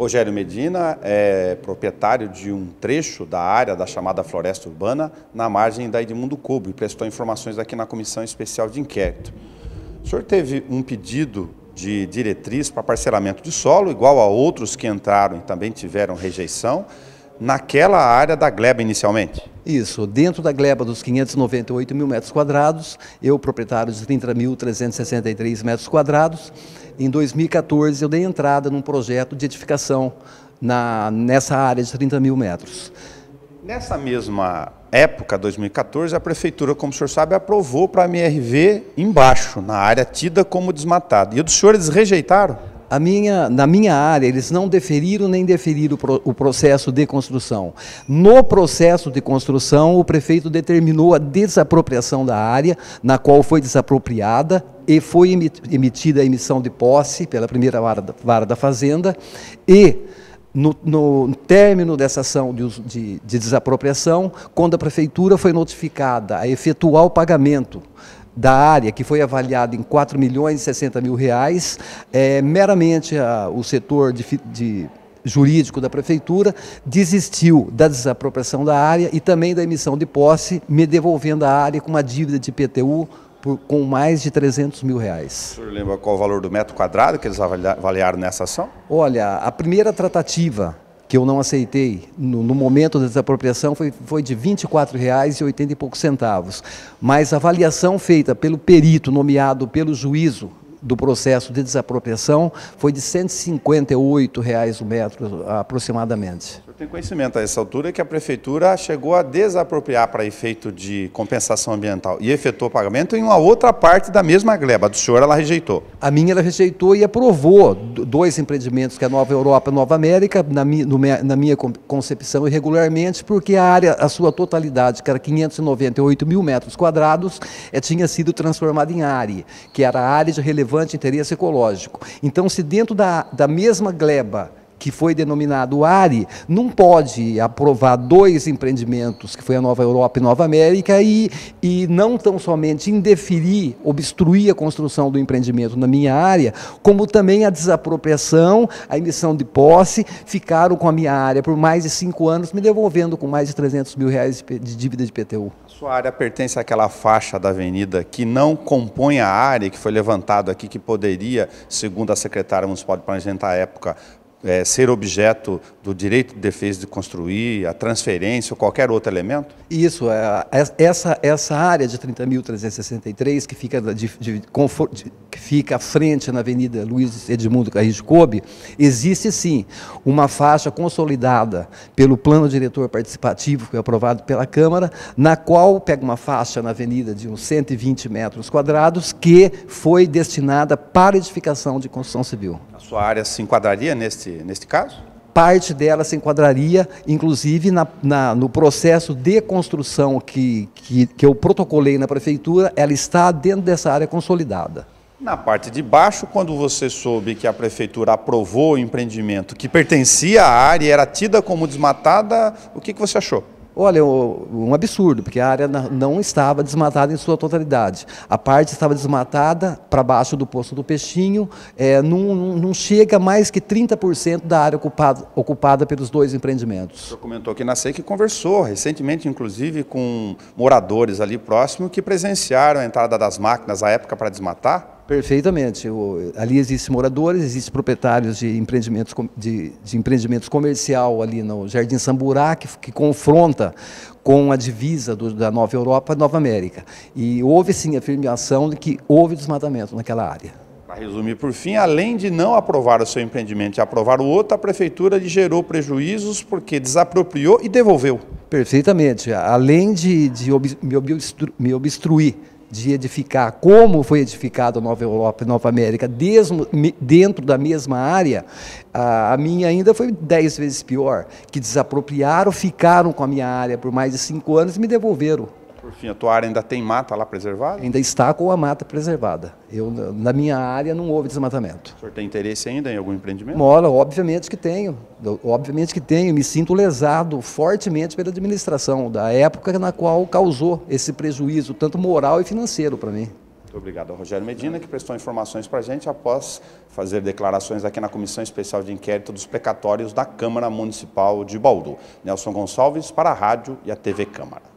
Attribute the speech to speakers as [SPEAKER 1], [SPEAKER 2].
[SPEAKER 1] Rogério Medina é proprietário de um trecho da área da chamada Floresta Urbana na margem da Edmundo Cubo e prestou informações aqui na Comissão Especial de Inquérito. O senhor teve um pedido de diretriz para parcelamento de solo, igual a outros que entraram e também tiveram rejeição, naquela área da gleba inicialmente? Isso, dentro da gleba dos 598 mil metros quadrados, eu, proprietário de
[SPEAKER 2] 30.363 metros quadrados, em 2014 eu dei entrada num projeto de
[SPEAKER 1] edificação
[SPEAKER 2] na, nessa
[SPEAKER 1] área de 30 mil metros. Nessa mesma época, 2014, a prefeitura, como o senhor sabe, aprovou para a MRV embaixo, na área tida como desmatada. E os senhores rejeitaram? minha, na minha área, eles
[SPEAKER 2] não deferiram nem deferiram o processo de construção. No processo de construção, o prefeito determinou a desapropriação da área, na qual foi desapropriada e foi emitida a emissão de posse pela primeira vara da, vara da Fazenda e no, no, término dessa ação de, de, de desapropriação, quando a prefeitura foi notificada a efetuar o pagamento da área, que foi avaliado em 4 milhões e 60 mil reais, é, meramente a, o setor de, de jurídico da prefeitura desistiu da desapropriação da área e também da emissão de posse, me devolvendo a área com uma dívida de IPTU por, com mais de 300
[SPEAKER 1] mil reais. O senhor lembra qual o valor do metro quadrado que eles avaliaram nessa ação? Olha, a
[SPEAKER 2] primeira tratativa que eu não aceitei no, no momento da desapropriação foi, foi de R$ 24,80 e poucos centavos. Mas a avaliação feita pelo perito nomeado pelo juízo do processo de desapropriação foi de R$ 158 reais o metro aproximadamente
[SPEAKER 1] tem conhecimento a essa altura que a prefeitura chegou a desapropriar para efeito de compensação ambiental e efetuou pagamento em uma outra parte da mesma gleba. A do senhor ela rejeitou.
[SPEAKER 2] A minha ela rejeitou e aprovou dois empreendimentos, que é a Nova Europa e a Nova América, na minha, na minha concepção irregularmente, porque a área, a sua totalidade, que era 598 mil metros quadrados, é, tinha sido transformada em área, que era área de relevante interesse ecológico. Então, se dentro da, da mesma gleba que foi denominado ARI, não pode aprovar dois empreendimentos, que foi a Nova Europa e Nova América, e, e não tão somente indeferir, obstruir a construção do empreendimento na minha área, como também a desapropriação, a emissão de posse, ficaram com a minha área por mais de cinco anos, me devolvendo com mais de 300 mil reais de dívida de PTU.
[SPEAKER 1] Sua área pertence àquela faixa da avenida que não compõe a área que foi levantada aqui, que poderia, segundo a secretária municipal de planejamento à época, é, ser objeto do direito de defesa de construir, a transferência ou qualquer outro elemento?
[SPEAKER 2] Isso, é, é, essa, essa área de 30.363 que fica, de, de, de, que fica à frente na Avenida Luiz Edmundo Carris Kobe, existe sim uma faixa consolidada pelo Plano Diretor Participativo, que foi aprovado pela Câmara, na qual pega uma faixa na avenida de uns 120 metros quadrados que foi destinada para edificação de construção civil.
[SPEAKER 1] A sua área se enquadraria neste nesse, nesse caso?
[SPEAKER 2] Parte dela se enquadraria, inclusive, na, na, no processo de construção que, que, que eu protocolei na prefeitura, ela está dentro dessa área consolidada.
[SPEAKER 1] Na parte de baixo, quando você soube que a prefeitura aprovou o empreendimento que pertencia à área e era tida como desmatada, o que, que você achou? Olha, é um
[SPEAKER 2] absurdo, porque a área não estava desmatada em sua totalidade. A parte estava desmatada para baixo do poço do Peixinho, é, não, não, chega mais que 30% da área ocupada, ocupada pelos dois empreendimentos. O senhor
[SPEAKER 1] comentou aqui na SEI que conversou recentemente, inclusive, com moradores ali próximo que presenciaram a entrada das máquinas à época para desmatar?
[SPEAKER 2] Perfeitamente. O, ali existem moradores, existem proprietários de empreendimentos, de, de empreendimentos comercial ali no Jardim Samburá, que, que confronta com a divisa do, da Nova Europa e Nova América. E houve sim a afirmação de que houve desmatamento naquela área.
[SPEAKER 1] Para resumir, por fim, além de não aprovar o seu empreendimento e aprovar o outro, a prefeitura lhe gerou prejuízos porque desapropriou e devolveu.
[SPEAKER 2] Perfeitamente. Além de, de ob, me, obstru, me obstruir de edificar, como foi edificada Nova Europa e Nova América, desmo, dentro da mesma área, a, a minha ainda foi dez vezes pior, que desapropriaram, ficaram com a minha área por mais de cinco anos e me devolveram
[SPEAKER 1] por fim, a tua área ainda tem mata lá preservada?
[SPEAKER 2] Ainda está com a mata preservada. Eu, na minha área não houve desmatamento. O
[SPEAKER 1] senhor tem interesse ainda em algum empreendimento?
[SPEAKER 2] Mora, obviamente que tenho. Obviamente que tenho. Me sinto lesado fortemente pela administração da época na qual causou esse prejuízo, tanto moral e financeiro para mim.
[SPEAKER 1] Muito obrigado ao Rogério Medina, que prestou informações para a gente após fazer declarações aqui na Comissão Especial de Inquérito dos Pecatórios da Câmara Municipal de Baldu. Nelson Gonçalves para a Rádio e a TV Câmara.